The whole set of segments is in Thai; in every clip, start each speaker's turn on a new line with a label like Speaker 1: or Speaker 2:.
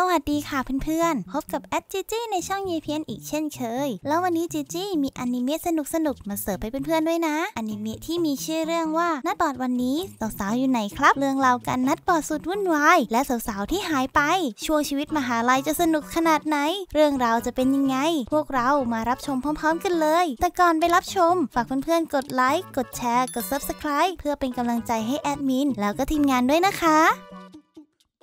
Speaker 1: สวัสดีค่ะเพื่อนๆพบกับแอดจีจี้ในช่องยีเพียนอีกเช่นเคย แล้ววันนี้จีจี้มีอนิเมะสนุกสนุกมาเสิร์ฟให้เพื่อนๆด้วยนะ อนิเมะที่มีชื่อเรื่องว่านัดบอดวันนี้สาวๆอยู่ไหนครับเรื่องราวการนัดบอดสุดวุ่นวายและสาวๆที่หายไป ช่วงชีวิตมหาลัยจะสนุกขนาดไหน เรื่องราวจะเป็นยังไง พวกเรามารับชมพร้อม ๆกันเลย แต่ก่อนไปรับชม ฝากเพื่อนๆกดไลค์กดแชร์ กดซับสไครป์เพื่อเป็นกำลังใจให้แอดมินแล้วก็ทีมงานด้วยนะคะ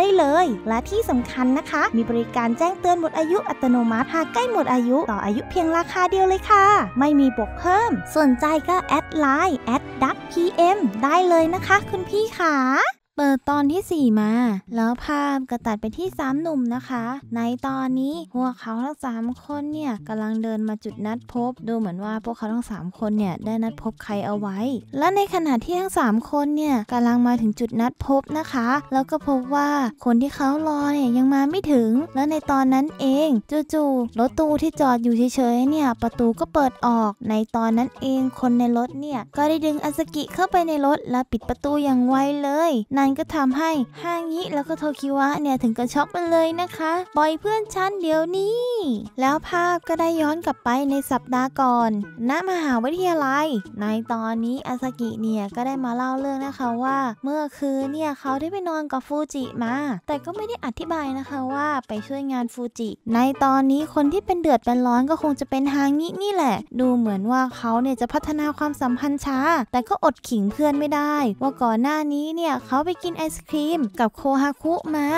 Speaker 1: ได้เลย และที่สำคัญนะคะ มีบริการแจ้งเตือนหมดอายุอัตโนมัติหากใกล้หมดอายุ ต่ออายุเพียงราคาเดียวเลยค่ะ ไม่มีบวกเพิ่มสนใจก็ แอดไลน์แอดดักพีเอ็มได้เลยนะคะ คุณพี่ค่ะเปิดตอนที่4มาแล้วภาพก็ตัดไปที่3หนุ่มนะคะ ในตอนนี้พวกเขาทั้ง3คนเนี่ยกำลังเดินมาจุดนัดพบดูเหมือนว่าพวกเขาทั้ง3คนเนี่ยได้นัดพบใครเอาไว้และในขณะที่ทั้ง3คนเนี่ยกำลังมาถึงจุดนัดพบนะคะแล้วก็พบว่าคนที่เขารอเนี่ยยังมาไม่ถึง และในตอนนั้นเองจู่ๆรถตู้ที่จอดอยู่เฉยๆเนี่ยประตูก็เปิดออก ในตอนนั้นเองคนในรถเนี่ยก็ได้ดึงอาสกิเข้าไปในรถและปิดประตูอย่างไวเลยนั่นก็ทำให้ฮางิแล้วก็โทคิวะเนี่ยถึงกับช็อกไปเลยนะคะปล่อยเพื่อนฉันเดี๋ยวนี้ แล้วภาพก็ได้ย้อนกลับไปในสัปดาห์ก่อน ณ มหาวิทยาลัย ในตอนนี้อาซากิเนี่ยก็ได้มาเล่าเรื่องนะคะว่าเมื่อคืนเนี่ยเขาได้ไปนอนกับฟูจิมา แต่ก็ไม่ได้อธิบายนะคะว่าไปช่วยงานฟูจิ ในตอนนี้คนที่เป็นเดือดเป็นร้อนก็คงจะเป็นฮางินี่แหละ ดูเหมือนว่าเขาเนี่ยจะพัฒนาความสัมพันธ์ช้า แต่ก็อดขิงเพื่อนไม่ได้ ว่าก่อนหน้านี้เนี่ยเขาไปกินไอศครีมกับโคฮาคุมา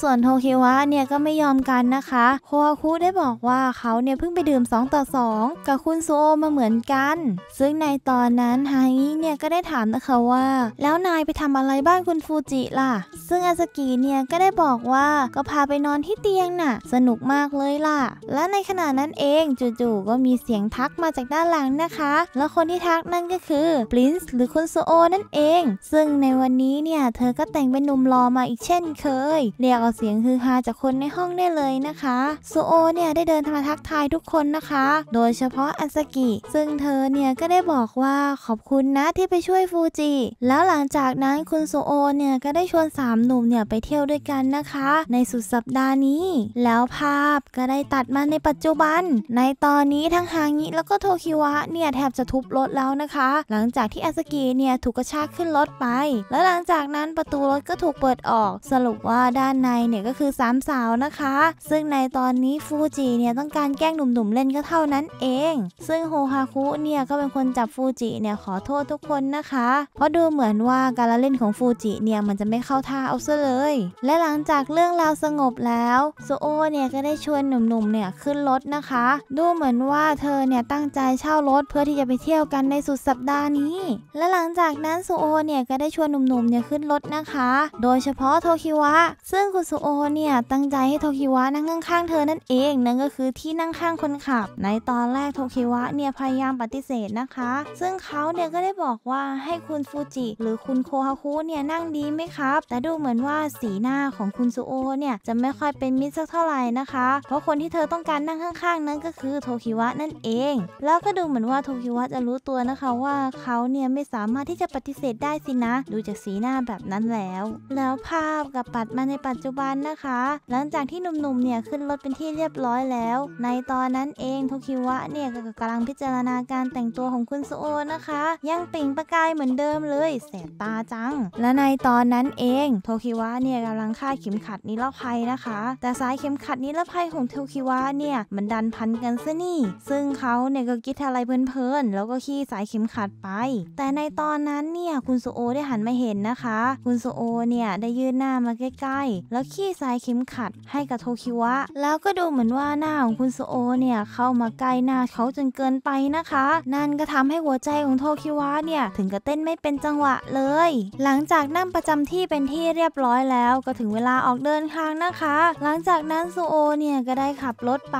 Speaker 1: ส่วนโทคิวะเนี่ยก็ไม่ยอมกันนะคะ โคฮาคุได้บอกว่าเขาเนี่ยเพิ่งไปดื่ม2ต่อ2 กับคุณโซโอมาเหมือนกัน ซึ่งในตอนนั้นฮางิเนี่ยก็ได้ถามนะคะว่าแล้วนายไปทำอะไรบ้านคุณฟูจิล่ะ ซึ่งอาซากิเนี่ย ก็ได้บอกว่าก็พาไปนอนที่เตียงน่ะ สนุกมากเลยล่ะ และในขณะนั้นเองจู่ๆก็มีเสียงทักมาจากด้านหลังนะคะ แล้วคนที่ทักนั่นก็คือปรินซ์หรือคุณโซโอนั่นเอง ซึ่งในวันนี้เนี่ยเธธอก็แต่งเป็นหนุ่มรอมาอีกเช่นเคยเรียกเอาเสียงฮือฮาจากคนในห้องได้เลยนะคะซูโอเนี่ยได้เดินมาทักทายทุกคนนะคะโดยเฉพาะอันสกิซึ่งเธอเนี่ยก็ได้บอกว่าขอบคุณนะที่ไปช่วยฟูจิแล้วหลังจากนั้นคุณซูโอเนี่ยก็ได้ชวน3หนุ่มเนี่ยไปเที่ยวด้วยกันนะคะในสุดสัปดาห์นี้ แล้วภาพก็ได้ตัดมาในปัจจุบัน ในตอนนี้ทั้งฮางิแล้วก็โทคิวะ เนี่ยแทบจะทุบรถแล้วนะคะ หลังจากที่อันสกิเนี่ยถูกกระชากขึ้นรถไป แล้วหลังจากนั้นประตูรถก็ถูกเปิดออกสรุปว่าด้านในเนี่ย ก็คือสามสาวนะคะ ซึ่งในตอนนี้ฟูจิเนี่ยต้องการแกล้งหนุ่มๆเล่นก็เท่านั้นเอง ซึ่งโฮฮาคุเนี่ยก็เป็นคนจับฟูจิเนี่ยขอโทษทุกคนนะคะเพราะดูเหมือนว่าการเล่นของฟูจิเนี่ยมันจะไม่เข้าท่าเอาซะเลยและหลังจากเรื่องราวสงบแล้วโซโอเนี่ยก็ได้ชวนหนุ่มๆ เนี่ยขึ้นรถนะคะดูเหมือนว่าเธอเนี่ยตั้งใจเช่ารถเพื่อที่จะไปเที่ยวกันในสุดสัปดาห์นี้และหลังจากนั้นโซโอเนี่ยก็ได้ชวนหนุ่มๆเนี่ยขึ้นรถนะคะโดยเฉพาะโทคิวะซึ่งคุณสุโอเนี่ยตั้งใจให้โทคิวะนั่งข้างๆเธอนั่นเอง นั่นก็คือที่นั่งข้างคนขับ ในตอนแรกโทคิวะเนี่ยพยายามปฏิเสธนะคะ ซึ่งเขาเนี่ยก็ได้บอกว่าให้คุณฟูจิหรือคุณโคฮาคุเนี่ยนั่งดีไหมครับ แต่ดูเหมือนว่าสีหน้าของคุณสุโอเนี่ย จะไม่ค่อยเป็นมิตรสักเท่าไหร่นะคะ เพราะคนที่เธอต้องการนั่งข้างๆนั้นก็คือโทคิวะนั่นเอง แล้วก็ดูเหมือนว่าโทคิวะจะรู้ตัวนะคะว่าเขาเนี่ยไม่สามารถที่จะปฏิเสธได้สินะดูจากสีหน้าแบบนั้นั้นแล้วแล้วภาพกับปัดมาในปัจจุบันนะคะ หลังจากที่หนุ่มๆ เนี่ยขึ้นรถเป็นที่เรียบร้อยแล้ว ในตอนนั้นเองโทคิวะเนี่ยก็กำลังพิจารณาการแต่งตัวของคุณโซนะคะ ยังเปล่งประกายเหมือนเดิมเลย แสบตาจัง และในตอนนั้นเองโทคิวะเนี่ยกำลังคาดเข็มขัดนิรภัยนะคะ แต่สายเข็มขัดนิรภัยของโทคิวะเนี่ยมันดันพันกันซะนี่ ซึ่งเขาเนี่ยก็คิดอะไรเพลินๆ แล้วก็ขี้สายเข็มขัดไป แต่ในตอนนั้นเนี่ยคุณโซได้หันมาเห็นนะคะคุณโซโอเนี่ย ได้ยื่นหน้ามาใกล้ๆ แล้วขี้สายเข็มขัดให้กับโทคิวะ แล้วก็ดูเหมือนว่าหน้าของคุณโซโอเนี่ยเข้ามาใกล้หน้าเขาจนเกินไปนะคะ นั่นก็ทำให้หัวใจของโทคิวะเนี่ยถึงกับเต้นไม่เป็นจังหวะเลย หลังจากนั่งประจำที่เป็นที่เรียบร้อยแล้ว ก็ถึงเวลาออกเดินทางนะคะ หลังจากนั้นโซโอเนี่ย ก็ได้ขับรถไป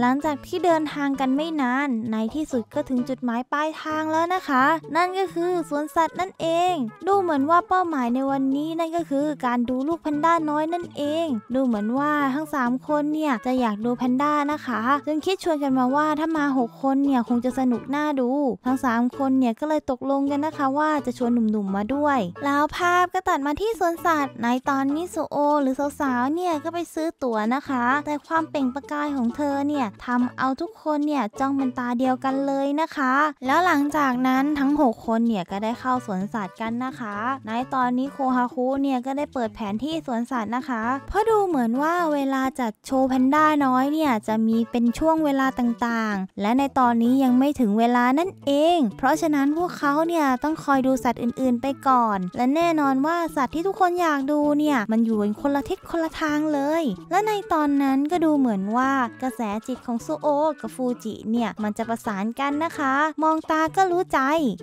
Speaker 1: หลังจากที่เดินทางกันไม่นาน ในที่สุดก็ถึงจุดหมายปลายทางแล้วนะคะ นั่นก็คือสวนสัตว์นั่นเอง ดูเหมือนว่าเป้าหมายในในวันนี้นั่นก็คือการดูลูกแพนด้าน้อยนั่นเอง ดูเหมือนว่าทั้ง3คนเนี่ยจะอยากดูแพนด้านะคะจึงคิดชวนกันมาว่าถ้ามา6คนเนี่ยคงจะสนุกน่าดูทั้ง3คนเนี่ยก็เลยตกลงกันนะคะว่าจะชวนหนุ่มๆมาด้วยแล้วภาพก็ตัดมาที่สวนสัตว์ ในตอนีิสุโอ หรือสาวๆเนี่ยก็ไปซื้อตั๋วนะคะ แต่ความเปล่งประกายของเธอเนี่ยทำเอาทุกคนเนี่ยจ้องเป็นตาเดียวกันเลยนะคะ แล้วหลังจากนั้นทั้ง 6 คนเนี่ยก็ได้เข้าสวนสัตว์กันนะคะในตอนนี้โคฮาคุเนี่ยก็ได้เปิดแผนที่สวนสัตว์นะคะ เพราะดูเหมือนว่าเวลาจัดโชว์แพนด้าน้อยเนี่ยจะมีเป็นช่วงเวลาต่างๆ และในตอนนี้ยังไม่ถึงเวลานั่นเอง เพราะฉะนั้นพวกเขาเนี่ยต้องคอยดูสัตว์อื่นๆ ไปก่อน และแน่นอนว่าสัตว์ที่ทุกคนอยากดูเนี่ยมันอยู่ในคนละทิศคนละทางเลย และในตอนนั้นก็ดูเหมือนว่ากระแสจิตของซูโอ กับฟูจิเนี่ยมันจะประสานกันนะคะ มองตาก็รู้ใจ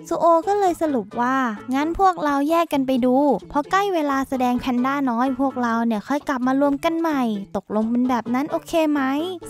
Speaker 1: ซูโอก็เลยสรุปว่า งั้นพวกเราแยกกันไปดูพอใกล้เวลาแสดงแพนด้าน้อยพวกเราเนี่ย ค่อยกลับมารวมกันใหม่ ตกลงเป็นแบบนั้นโอเคไหม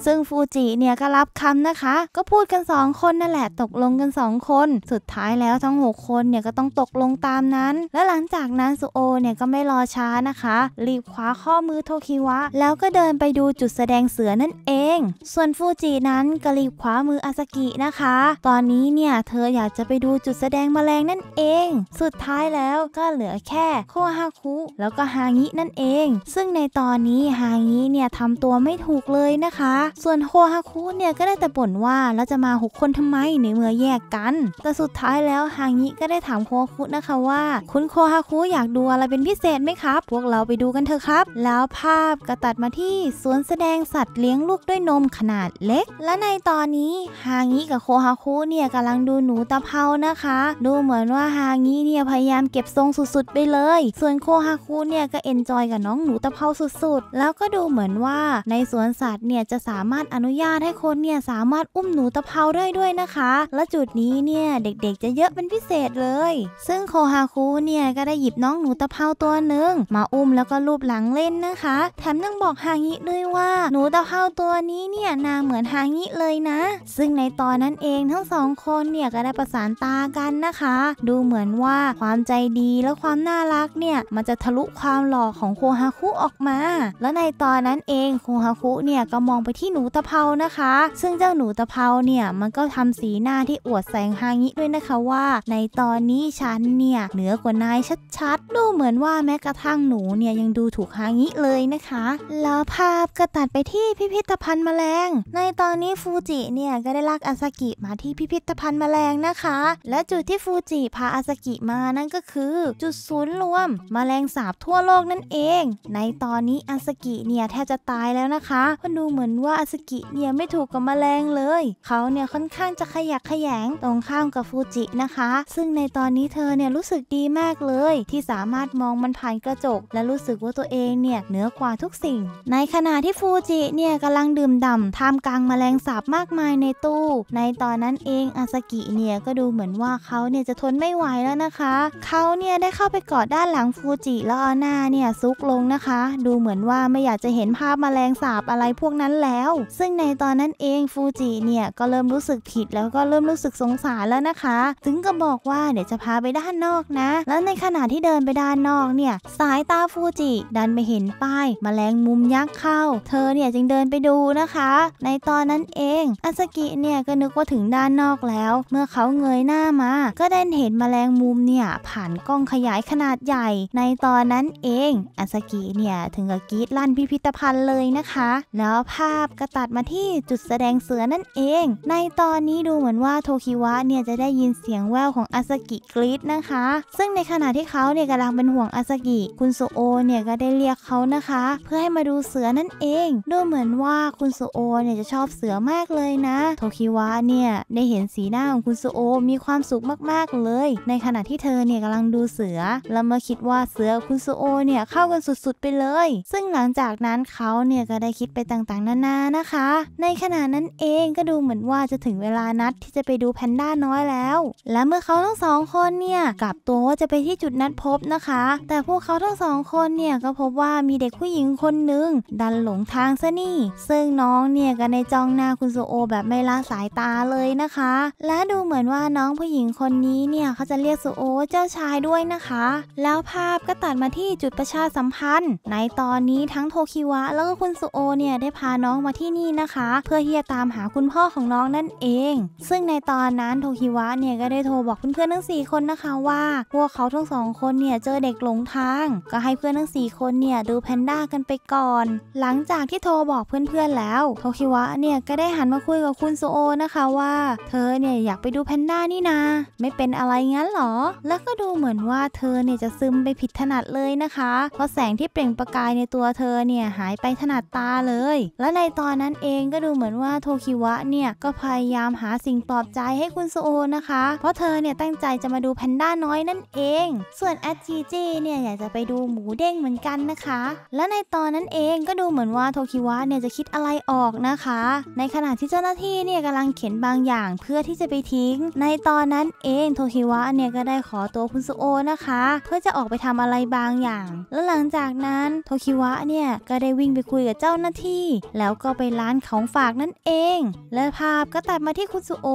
Speaker 1: ซึ่งฟูจิเนี่ย ก็รับคำนะคะ ก็พูดกัน 2 คนนั่นแหละตกลงกัน 2 คน สุดท้ายแล้วทั้ง 6 คนเนี่ย ก็ต้องตกลงตามนั้น และหลังจากนั้นซูโอเนี่ย ก็ไม่รอช้านะคะ รีบคว้าข้อมือโทคิวะ แล้วก็เดินไปดูจุดแสดงเสือนั่นเอง ส่วนฟูจินั้นก็รีบคว้ามืออาซากินะคะ ตอนนี้เนี่ยเธออยากจะไปดูจุดแสดงแมลงนั่นเอง สุดท้ายแล้วก็เหลือแค่โคฮาคุแล้วก็ฮางินั่นเอง ซึ่งในตอนนี้ฮางิเนี่ยทำตัวไม่ถูกเลยนะคะ ส่วนโคฮาคุเนี่ย ก็ได้แต่บ่นว่าเราจะมาหกคนทำไม ในเมื่อแยกกันแต่สุดท้ายแล้วฮางิก็ได้ถามโคฮาคุนะคะว่า คุณโคฮาคุอยากดูอะไรเป็นพิเศษไหมครับ พวกเราไปดูกันเถอะครับ แล้วภาพก็ตัดมาที่ สวนแสดงสัตว์เลี้ยงลูกด้วยนมขนาดเล็ก และในตอนนี้ฮางิกับโคฮาคุเนี่ยกำลังดูหนูตะเภานะคะ ดูเหมือนว่าฮางิเนี่ยพยายามเก็บทรงสุดๆไปเลยเลยส่วนโคฮาคุเนี่ยก็เอนจอยกับน้องหนูตะเภาสุดๆ แล้วก็ดูเหมือนว่าในสวนสัตว์เนี่ยจะสามารถอนุญาตให้คนเนี่ยสามารถอุ้มหนูตะเภาได้ด้วยนะคะ และจุดนี้เนี่ยเด็กๆ จะเยอะเป็นพิเศษเลย ซึ่งโคฮาคุเนี่ยก็ได้หยิบน้องหนูตะเภาตัวหนึ่งมาอุ้มแล้วก็ลูบหลังเล่นนะคะ แถมยังบอกฮางิด้วยว่าหนูตะเภาตัวนี้เนี่ยนาเหมือนฮางิเลยนะ ซึ่งในตอนนั้นเองทั้งสองคนเนี่ยก็ได้ประสานตากันนะคะ ดูเหมือนว่าความใจดีและความน่ารักเนี่ยมันจะทะลุความหล่อของโคฮาคุออกมา แล้วในตอนนั้นเอง โคฮาคุเนี่ยก็มองไปที่หนูตะเภานะคะ ซึ่งเจ้าหนูตะเภาเนี่ยมันก็ทำสีหน้าที่อวดแสงฮางิด้วยนะคะว่า ในตอนนี้ฉัน เนี่ยเหนือกว่านายชัดๆ ดูเหมือนว่าแม้กระทั่งหนูเนี่ยยังดูถูกฮางิเลยนะคะ แล้วภาพก็ตัดไปที่พิพิธภัณฑ์แมลง ในตอนนี้ฟูจิเนี่ยก็ได้ลากอาซากิมาที่พิพิธภัณฑ์แมลงนะคะ และจุดที่ฟูจิพาอาซากิมานั่นก็คือจุดศูนย์รวมมแมลงสาบทั่วโลกนั่นเอง ในตอนนี้อาสกิเนี่ยแทบจะตายแล้วนะคะมันดูเหมือนว่าอาสกิเนี่ยไม่ถูกกับมแมลงเลยเขาเนี่ยค่อนข้างจะขยักขยงตรงข้ามกับฟูจินะคะซึ่งในตอนนี้เธอเนี่ยรู้สึกดีมากเลย ที่สามารถมองมันผ่านกระจก และรู้สึกว่าตัวเองเนี่ยเหนือกว่าทุกสิ่ง ในขณะที่ฟูจิเนี่ยกำลังดื่มด่ำท่ามกลางมแมลงสาบมากมายในตู้ ในตอนนั้นเองอาสกิเนี่ยก็ดูเหมือนว่าเขาเนี่ยจะทนไม่ไหวแล้วนะคะเขาเนี่ยได้เข้าไปกอดด้านหลังฟูจิแล้วอหน้าเนี่ยซุกลงนะคะดูเหมือนว่าไม่อยากจะเห็นภาพมแมลงสาบอะไรพวกนั้นแล้ว ซึ่งในตอนนั้นเองฟูจิเนี่ยก็เริ่มรู้สึกผิดแล้วก็เริ่มรู้สึกสงสารแล้วนะคะถึงก็บอกว่าเดี๋ยวจะพาไปด้านนอกนะแล้วในขณะที่เดินไปด้านนอกเนี่ยสายตาฟูจิดันไปเห็นป้ายมแมลงมุมยักษ์เข้า เธอเนี่ยจึงเดินไปดูนะคะ ในตอนนั้นเองอาสกิเนี่ยก็นึกว่าถึงด้านนอกแล้ว เมื่อเขาเงยหน้ามา ก็ได้เห็นมแมลงมุมเนี่ยผ่านกล้องขยายขนาดดใหญ่ ในตอนนั้นเองอาสกิเนี่ยถึงกับกรีดลั่นพิพิธภัณฑ์เลยนะคะ แล้วภาพก็ตัดมาที่จุดแสดงเสือนั่นเองในตอนนี้ดูเหมือนว่าโทคิวะเนี่ยจะได้ยินเสียงแววของอาสกิกรีดนะคะซึ่งในขณะที่เขาเนี่ยกำลังเป็นห่วงอาสกิคุณโซโอเนี่ยก็ได้เรียกเขานะคะ เพื่อให้มาดูเสือนั่นเองดูเหมือนว่าคุณโซโอเนี่ยจะชอบเสือมากเลยนะ โทคิวะเนี่ยได้เห็นสีหน้าของคุณโซโอมีความสุขมากๆเลย ในขณะที่เธอเนี่ยกำลังดูเสือแล้วเมื่อคิดว่าเสือคุณซูโอเนี่ยเข้ากันสุดๆไปเลย ซึ่งหลังจากนั้นเขาเนี่ยก็ได้คิดไปต่างๆนานานะคะ ในขณะนั้นเองก็ดูเหมือนว่าจะถึงเวลานัดที่จะไปดูแพนด้าน้อยแล้ว และเมื่อเขาทั้งสองคนเนี่ยกลับตัวว่าจะไปที่จุดนัดพบนะคะ แต่พวกเขาทั้งสองคนเนี่ยก็พบว่ามีเด็กผู้หญิงคนหนึ่งดันหลงทางซะนี่ ซึ่งน้องเนี่ยก็ในจ้องหน้าคุณซูโอแบบไม่ละสายตาเลยนะคะ และดูเหมือนว่าน้องผู้หญิงคนนี้เนี่ยเขาจะเรียกซูโอเจ้าชายด้วยนะคะแล้วภาพก็ตัดมาที่จุดประชาสัมพันธ์ ในตอนนี้ทั้งโทคิวะแล้วก็คุณสุโอเนี่ย ได้พาน้องมาที่นี่นะคะ เพื่อที่จะตามหาคุณพ่อของน้องนั่นเอง ซึ่งในตอนนั้นโทคิวะเนี่ย ก็ได้โทรบอกเพื่อนๆทั้ง 4 คนนะคะว่า พวกเขาทั้งสองคนเนี่ย เจอเด็กหลงทาง ก็ให้เพื่อนทั้ง 4 คนเนี่ย ดูแพนด้ากันไปก่อน หลังจากที่โทรบอกเพื่อนๆแล้ว โทคิวะเนี่ยก็ได้หันมาคุยกับคุณสุโอนะคะว่า เธอเนี่ยอยากไปดูแพนด้านี่นาไม่เป็นอะไรงั้นหรอแล้วก็ดูเหมือนว่าเธอเนี่ยี่จะซึมไปผิดถนัดเลยนะคะ เพราะแสงที่เปล่งประกายในตัวเธอเนี่ยหายไปถนัดตาเลย และในตอนนั้นเองก็ดูเหมือนว่าโทคิวะเนี่ยก็พยายามหาสิ่งปลอบใจให้คุณโซนะคะ เพราะเธอเนี่ยตั้งใจจะมาดูแพนด้าน้อยนั่นเอง ส่วนแอดจีจีเนี่ยอยากจะไปดูหมูเด้งเหมือนกันนะคะ และในตอนนั้นเองก็ดูเหมือนว่าโทคิวะเนี่ยจะคิดอะไรออกนะคะ ในขณะที่เจ้าหน้าที่เนี่ยกำลังเข็นบางอย่างเพื่อที่จะไปทิ้ง ในตอนนั้นเองโทคิวะเนี่ยก็ได้ขอตัวคุณโซนะคะเพื่อจะออกไปทำอะไรบางอย่าง แล้วหลังจากนั้นโทคิวะเนี่ยก็ได้วิ่งไปคุยกับเจ้าหน้าที่ แล้วก็ไปร้านของฝากนั่นเอง และภาพก็ตัดมาที่คุณสุโอ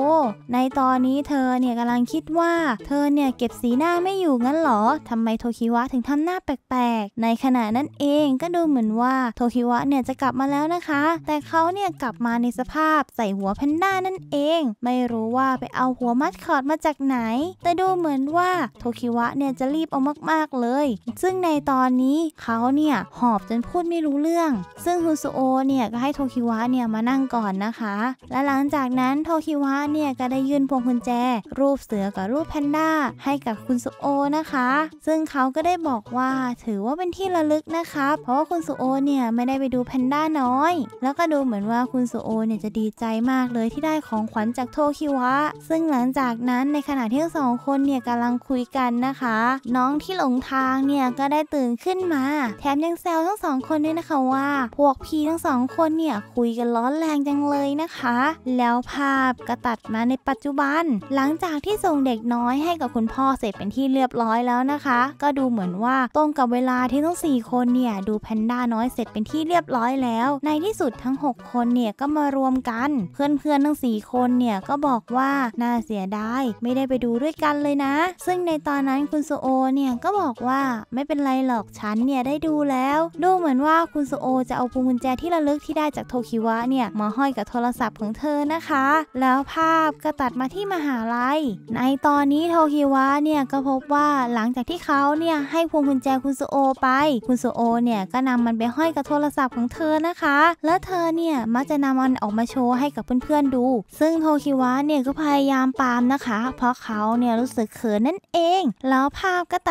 Speaker 1: ในตอนนี้เธอเนี่ยกำลังคิดว่า เธอเนี่ยเก็บสีหน้าไม่อยู่งั้นหรอทำไมโทคิวะถึงทำหน้าแปลกๆ ในขณะนั้นเองก็ดูเหมือนว่าโทคิวะเนี่ยจะกลับมาแล้วนะคะ แต่เขาเนี่ยกลับมาในสภาพใส่หัวแพนด้านั่นเอง ไม่รู้ว่าไปเอาหัวมัดคอดมาจากไหน แต่ดูเหมือนว่าโทคิวะเนี่ยจะรีบเอามากๆเลย ซึ่งในตอนนี้เขาเนี่ยหอบจนพูดไม่รู้เรื่อง ซึ่งฮุสโอเนี่ยก็ให้โทคิวะเนี่ยมานั่งก่อนนะคะ และหลังจากนั้นโทคิวะเนี่ยก็ได้ยื่นพวงกุญแจ รูปเสือกับรูปแพนด้าให้กับคุณสุโอนะคะ ซึ่งเขาก็ได้บอกว่าถือว่าเป็นที่ระลึกนะคะ เพราะว่าคุณสุโอเนี่ยไม่ได้ไปดูแพนด้าน้อย แล้วก็ดูเหมือนว่าคุณสุโอเนี่ยจะดีใจมากเลยที่ได้ของขวัญจากโทคิวะ ซึ่งหลังจากนั้นในขณะที่สองคนเนี่ยกำลังคุยกันนะคะ น้ององที่หลงทางเนี่ยก็ได้ตื่นขึ้นมา แถมยังแซวทั้งสองคนด้วยนะคะว่าพวกพีทั้งสองคนเนี่ยคุยกันร้อนแรงจังเลยนะคะ แล้วภาพก็ตัดมาในปัจจุบัน หลังจากที่ส่งเด็กน้อยให้กับคุณพ่อเสร็จเป็นที่เรียบร้อยแล้วนะคะ ก็ดูเหมือนว่าตรงกับเวลาที่ทั้ง4คนเนี่ยดูแพนด้าน้อยเสร็จเป็นที่เรียบร้อยแล้ว ในที่สุดทั้ง 6 คนเนี่ยก็มารวมกันเพื่อนเพื่อนทั้ง4คนเนี่ยก็บอกว่าน่าเสียดายไม่ได้ไปดูด้วยกันเลยนะ ซึ่งในตอนนั้นคุณโซโอเนี่ยเนี่ยก็บอกว่าไม่เป็นไร หรอกฉันเนี่ยได้ดูแล้วดูเหมือนว่าคุณซูโอจะเอาพวงกุญแจที่ระลึกที่ได้จากโทคิวะเนี่ยมาห้อยกับโทรศัพท์ของเธอนะคะแล้วภาพก็ตัดมาที่มหาลัยในตอนนี้โทคิวะเนี่ยก็พบว่าหลังจากที่เขาเนี่ยให้พวงกุญแจคุณซูโอไปคุณซูโอเนี่ยก็นำมันไปห้อยกับโทรศัพท์ของเธอนะคะแล้วเธอเนี่ยมักจะนำมันออกมาโชว์ให้กับเพื่อนๆดูซึ่งโทคิวะเนี่ยก็พยายามปามนะคะเพราะเขาเนี่ยรู้สึกเขินนั่นเอง แล้วภาพก็ตัด